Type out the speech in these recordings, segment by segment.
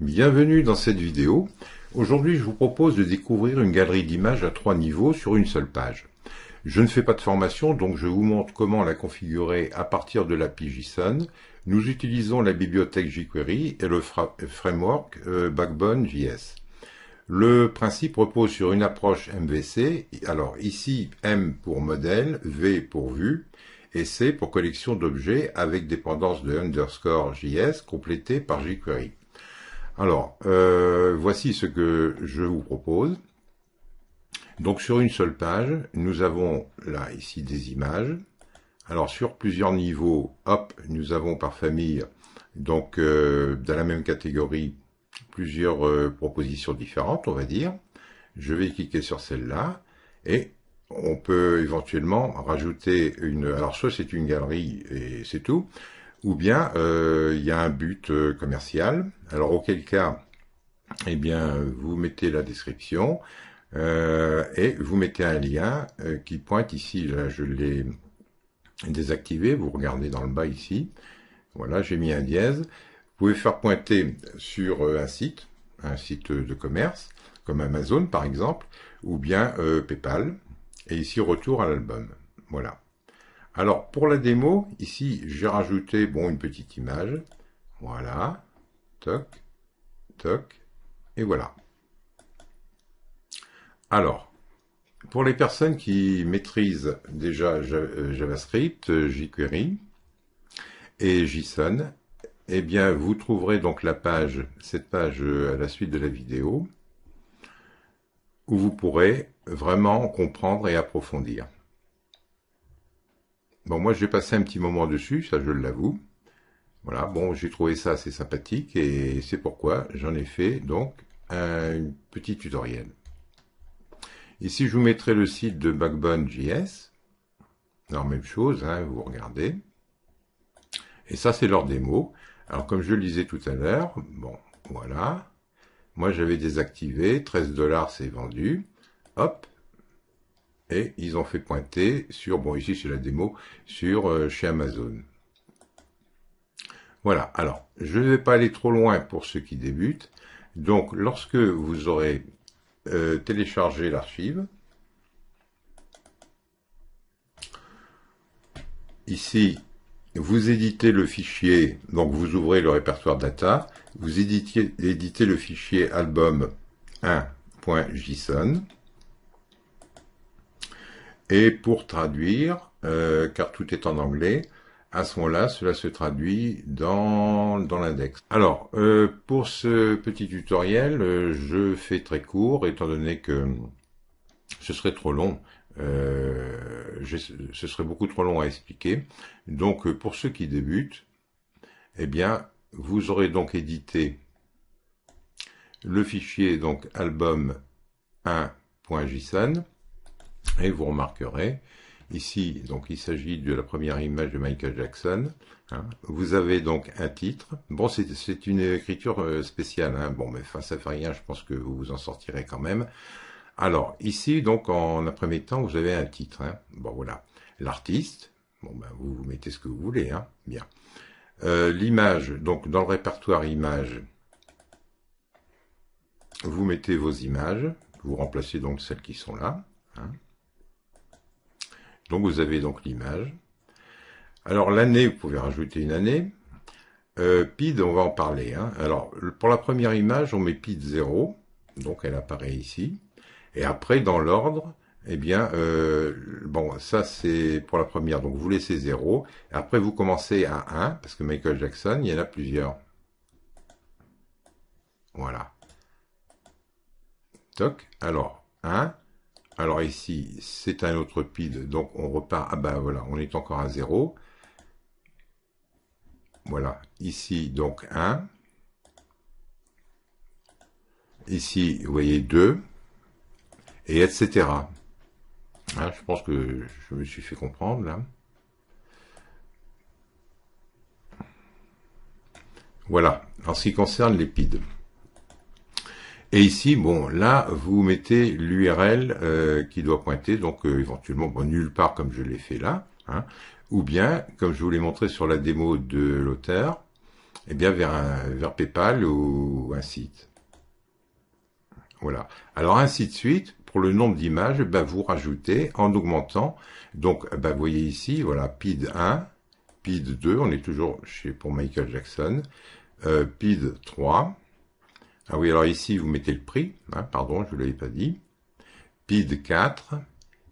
Bienvenue dans cette vidéo. Aujourd'hui, je vous propose de découvrir une galerie d'images à trois niveaux sur une seule page. Je ne fais pas de formation, donc je vous montre comment la configurer à partir de l'API JSON. Nous utilisons la bibliothèque jQuery et le framework euh, Backbone JS. Le principe repose sur une approche MVC. Alors ici, M pour modèle, V pour vue, et C pour collection d'objets avec dépendance de underscore JS complétée par jQuery. Alors, euh, voici ce que je vous propose. Donc sur une seule page, nous avons là ici des images. Alors sur plusieurs niveaux, hop, nous avons par famille, donc euh, dans la même catégorie, plusieurs euh, propositions différentes, on va dire. Je vais cliquer sur celle-là et on peut éventuellement rajouter une... Alors soit c'est une galerie et c'est tout, ou bien euh, il y a un but euh, commercial. Alors auquel cas, eh bien, vous mettez la description euh, et vous mettez un lien qui pointe ici. Là, je l'ai désactivé. Vous regardez dans le bas ici. Voilà, j'ai mis un dièse. Vous pouvez faire pointer sur un site, un site de commerce, comme Amazon par exemple, ou bien PayPal. Et ici, retour à l'album. Voilà. Alors, pour la démo, ici, j'ai rajouté bon, une petite image. Voilà. Toc, toc, et voilà. Alors, pour les personnes qui maîtrisent déjà euh, JavaScript, euh, jQuery et JSON, eh bien, vous trouverez donc la page, cette page euh, à la suite de la vidéo, où vous pourrez vraiment comprendre et approfondir. Bon, moi j'ai passé un petit moment dessus, ça je l'avoue. Voilà, bon, j'ai trouvé ça assez sympathique et c'est pourquoi j'en ai fait donc un petit tutoriel. Ici, je vous mettrai le site de Backbone.js. Alors, même chose, hein, vous regardez. Et ça, c'est leur démo. Alors, comme je le disais tout à l'heure, bon, voilà. Moi, j'avais désactivé, 13 dollars, c'est vendu. Hop, et ils ont fait pointer sur, bon ici c'est la démo, sur euh, chez Amazon. Voilà, alors je ne vais pas aller trop loin pour ceux qui débutent. Donc lorsque vous aurez euh, téléchargé l'archive, ici vous éditez le fichier, donc vous ouvrez le répertoire data, vous éditez, éditez le fichier album 1.json, et pour traduire, euh, car tout est en anglais, à ce moment-là, cela se traduit dans, dans l'index. Alors, euh, pour ce petit tutoriel, euh, je fais très court, étant donné que ce serait trop long. ce serait beaucoup trop long à expliquer. Donc, pour ceux qui débutent, eh bien, vous aurez donc édité le fichier donc album1.json et vous remarquerez, ici, donc il s'agit de la première image de Michael Jackson. Hein. Vous avez donc un titre. Bon, c'est une écriture euh, spéciale. Hein. Bon, mais enfin, ça fait rien. Je pense que vous vous en sortirez quand même. Alors, ici, donc, en un premier temps, vous avez un titre. Hein. Bon, voilà. L'artiste. Bon, ben, vous, vous mettez ce que vous voulez. Bien. Euh, l'image. Donc, dans le répertoire image, vous mettez vos images. Vous remplacez donc celles qui sont là. Hein. Donc vous avez donc l'image. Alors l'année, vous pouvez rajouter une année. Euh, PID, on va en parler. Hein. Alors pour la première image, on met PID 0, donc elle apparaît ici. Et après, dans l'ordre, eh bien, euh, bon, ça c'est pour la première, donc vous laissez 0. Après, vous commencez à 1, parce que Michael Jackson, il y en a plusieurs. Voilà. Toc. Alors, 1, alors ici, c'est un autre PID, donc on repart. Ah ben voilà, on est encore à 0. Voilà, ici donc 1. Ici, vous voyez 2. Et etc. Hein, je pense que je me suis fait comprendre là. Voilà, en ce qui concerne les PID. Et ici, bon, là, vous mettez l'URL euh, qui doit pointer, donc euh, éventuellement, bon, nulle part comme je l'ai fait là, hein, ou bien, comme je vous l'ai montré sur la démo de l'auteur, eh bien vers, un, vers PayPal ou, un site. Voilà. Alors ainsi de suite, pour le nombre d'images, ben, vous rajoutez en augmentant. Donc, ben, vous voyez ici, voilà, PID 1, PID 2, on est toujours chez pour Michael Jackson, euh, PID 3, ah oui, alors ici, vous mettez le prix. Hein, pardon, je ne l'avais pas dit. PID 4.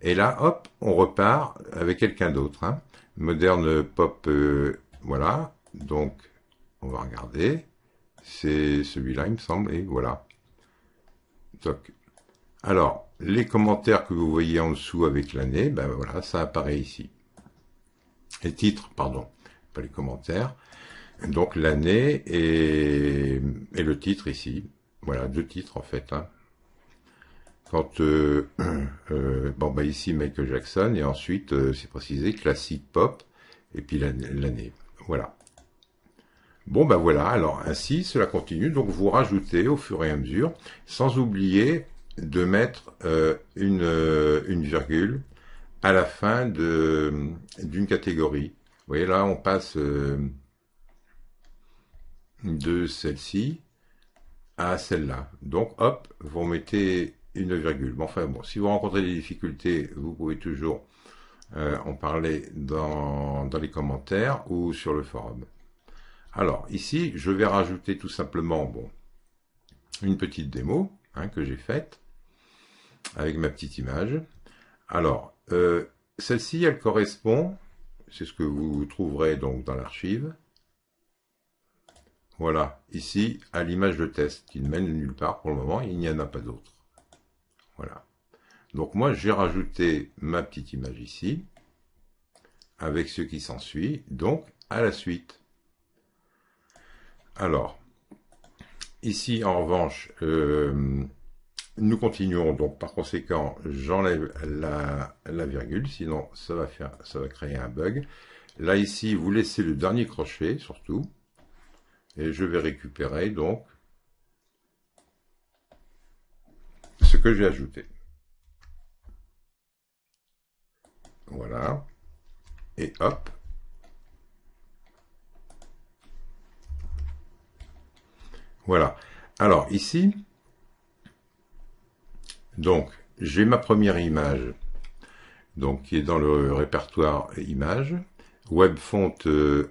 Et là, hop, on repart avec quelqu'un d'autre. Hein. Moderne pop, euh, voilà. Donc, on va regarder. C'est celui-là, il me semble. Et voilà. donc Alors, les commentaires que vous voyez en dessous avec l'année, ben voilà, ça apparaît ici. Les titres, pardon, pas les commentaires. Donc l'année et, le titre ici. Voilà, deux titres en fait. Hein. Quand euh, euh, bon bah ici Michael Jackson et ensuite euh, c'est précisé classique pop et puis l'année. Voilà. Bon ben voilà, alors ainsi cela continue, donc vous rajoutez au fur et à mesure, sans oublier de mettre une, une virgule à la fin d'une catégorie. Vous voyez là on passe de celle-ci à celle-là. Donc hop, vous mettez une virgule. Bon, enfin bon, si vous rencontrez des difficultés, vous pouvez toujours euh, en parler dans, les commentaires ou sur le forum. Alors ici, je vais rajouter tout simplement bon, une petite démo hein, que j'ai faite avec ma petite image. Alors, euh, celle-ci, elle correspond, c'est ce que vous trouverez donc dans l'archive, voilà, ici, à l'image de test, qui ne mène nulle part pour le moment, il n'y en a pas d'autre. Voilà. Donc moi, j'ai rajouté ma petite image ici, avec ce qui s'ensuit, donc à la suite. Alors, ici, en revanche, euh, nous continuons, donc par conséquent, j'enlève la, la, virgule, sinon ça va, faire, ça va créer un bug. Là, ici, vous laissez le dernier crochet, surtout, et je vais récupérer donc ce que j'ai ajouté. Voilà. Et hop. Voilà. Alors ici, donc j'ai ma première image donc qui est dans le répertoire images. Web font 1, euh,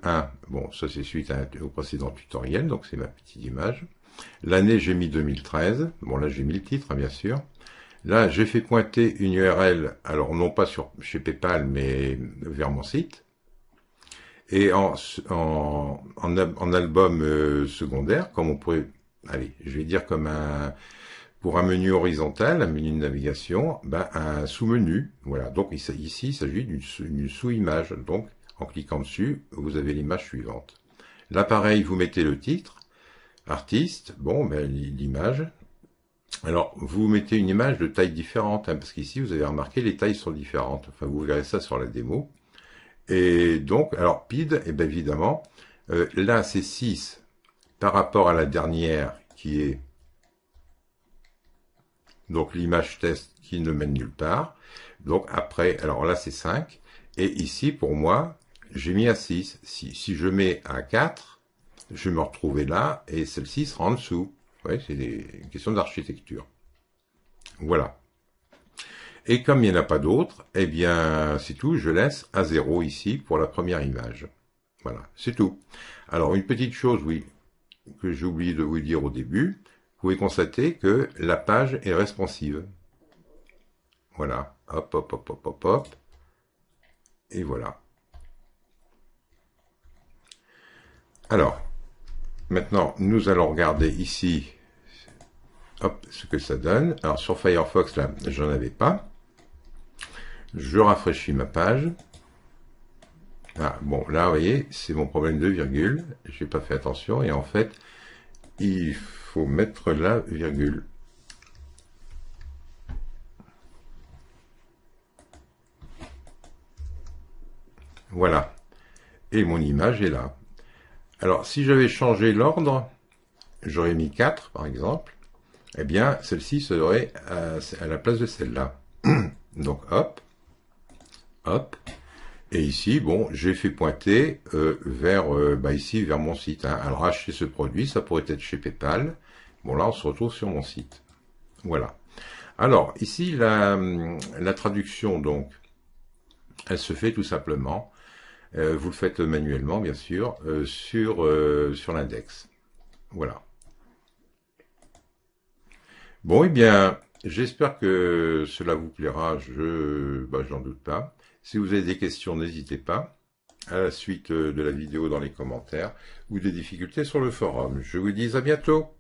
bon, ça c'est suite au précédent tutoriel, donc c'est ma petite image. L'année, j'ai mis 2013. Bon, là, j'ai mis le titre, hein, bien sûr. Là, j'ai fait pointer une URL, alors non pas sur, chez PayPal, mais vers mon site. Et en, en, en, album euh, secondaire, comme on pourrait, allez, je vais dire comme un, pour un menu horizontal, un menu de navigation, ben, un sous-menu. Voilà, donc ici, il s'agit d'une sous-image. Donc, en cliquant dessus, vous avez l'image suivante. L'appareil, vous mettez le titre, artiste, bon, ben, l'image. Alors, vous mettez une image de taille différente, hein, parce qu'ici, vous avez remarqué, les tailles sont différentes. Enfin, vous verrez ça sur la démo. Et donc, alors, PID, Et eh bien, évidemment, euh, là, c'est 6 par rapport à la dernière, qui est donc l'image test qui ne mène nulle part. Donc après, alors là c'est 5. Et ici, pour moi, j'ai mis à 6. Si, je mets à 4, je vais me retrouver là, et celle-ci sera en dessous. Oui, c'est une question d'architecture. Voilà. Et comme il n'y en a pas d'autres, eh bien, c'est tout, je laisse à 0 ici pour la première image. Voilà, c'est tout. Alors, une petite chose, oui, que j'ai oublié de vous dire au début, vous pouvez constater que la page est responsive. Voilà, hop, hop, hop, hop, hop, hop. Et voilà. Alors, maintenant, nous allons regarder ici ce que ça donne. Alors, sur Firefox, là, j'en avais pas. Je rafraîchis ma page. Ah, bon, là, vous voyez, c'est mon problème de virgule. Je n'ai pas fait attention. Et en fait, il faut mettre la virgule. Voilà. Et mon image est là. Alors, si j'avais changé l'ordre, j'aurais mis 4, par exemple, eh bien, celle-ci serait à, la place de celle-là. Donc, hop, hop. Et ici, bon, j'ai fait pointer euh, vers, euh, bah, ici, vers mon site. Hein. Alors, acheter ce produit, ça pourrait être chez PayPal. Bon, là, on se retrouve sur mon site. Voilà. Alors, ici, la traduction, donc, elle se fait tout simplement euh, vous le faites manuellement, bien sûr, euh, sur, euh, sur l'index. Voilà. Bon, eh bien, j'espère que cela vous plaira, bah, je n'en doute pas. Si vous avez des questions, n'hésitez pas à la suite de la vidéo dans les commentaires ou des difficultés sur le forum. Je vous dis à bientôt